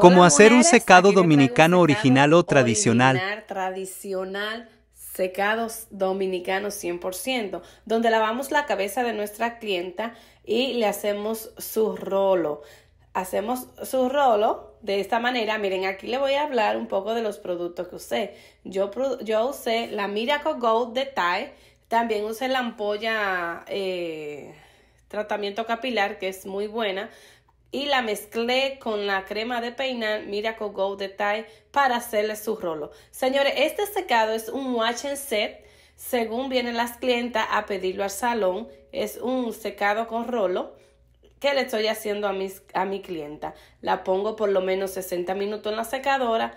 como hacer un secado dominicano original o tradicional. tradicional, secados dominicanos 100%, donde lavamos la cabeza de nuestra clienta y le hacemos su rolo. Hacemos su rolo de esta manera. Miren, aquí le voy a hablar un poco de los productos que usé. Yo, yo usé la Miracle Gold de Thai, también usé la ampolla eh, tratamiento capilar, que es muy buena y la mezclé con la crema de peinar Miracle go Detail para hacerle su rolo. Señores, este secado es un watch and set. Según vienen las clientas a pedirlo al salón, es un secado con rolo que le estoy haciendo a, a mi clienta. La pongo por lo menos 60 minutos en la secadora,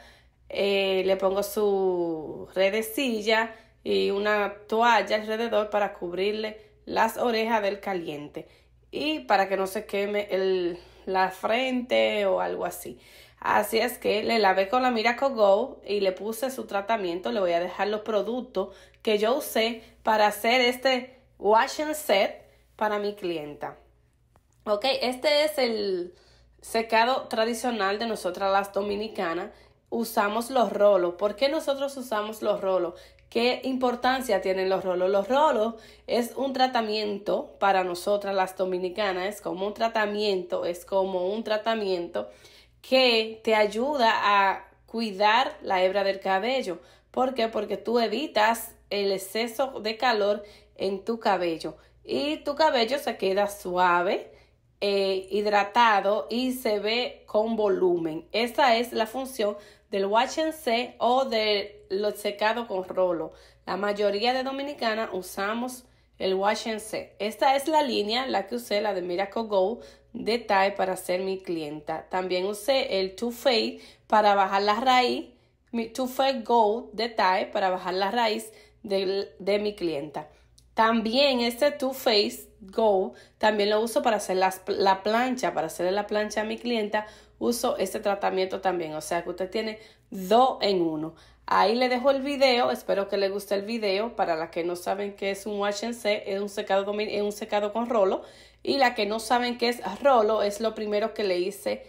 eh, le pongo su redecilla y una toalla alrededor para cubrirle las orejas del caliente y para que no se queme el, la frente o algo así. Así es que le lavé con la Miracle Go y le puse su tratamiento. Le voy a dejar los productos que yo usé para hacer este wash and set para mi clienta. Ok, este es el secado tradicional de nosotras las dominicanas. Usamos los rolos. ¿Por qué nosotros usamos los rolos? ¿Qué importancia tienen los rolos? Los rolos es un tratamiento para nosotras las dominicanas, es como un tratamiento, es como un tratamiento que te ayuda a cuidar la hebra del cabello. ¿Por qué? Porque tú evitas el exceso de calor en tu cabello y tu cabello se queda suave, eh, hidratado y se ve con volumen. Esa es la función del and set o de lo secado con rolo. La mayoría de dominicanas usamos el and set. Esta es la línea, la que usé, la de Miracle Go de Thai para ser mi clienta. También usé el Too Faced para bajar la raíz, mi Too Faced Gold de Thai para bajar la raíz de, de mi clienta. También este Too Faced Go, también lo uso para hacer la plancha, para hacerle la plancha a mi clienta, uso este tratamiento también, o sea que usted tiene dos en uno. Ahí le dejo el video, espero que le guste el video, para las que no saben qué es un wash and set, es un secado, es un secado con rolo, y la que no saben qué es rolo, es lo primero que le hice,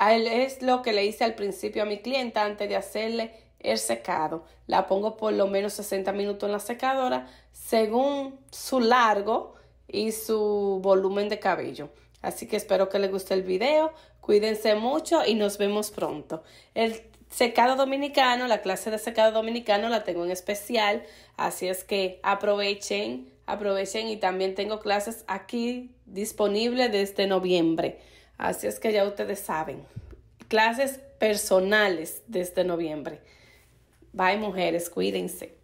es lo que le hice al principio a mi clienta antes de hacerle el secado. La pongo por lo menos 60 minutos en la secadora, según su largo, y su volumen de cabello. Así que espero que les guste el video, cuídense mucho y nos vemos pronto. El secado dominicano, la clase de secado dominicano la tengo en especial, así es que aprovechen, aprovechen y también tengo clases aquí disponibles desde noviembre. Así es que ya ustedes saben, clases personales desde noviembre. Bye mujeres, cuídense.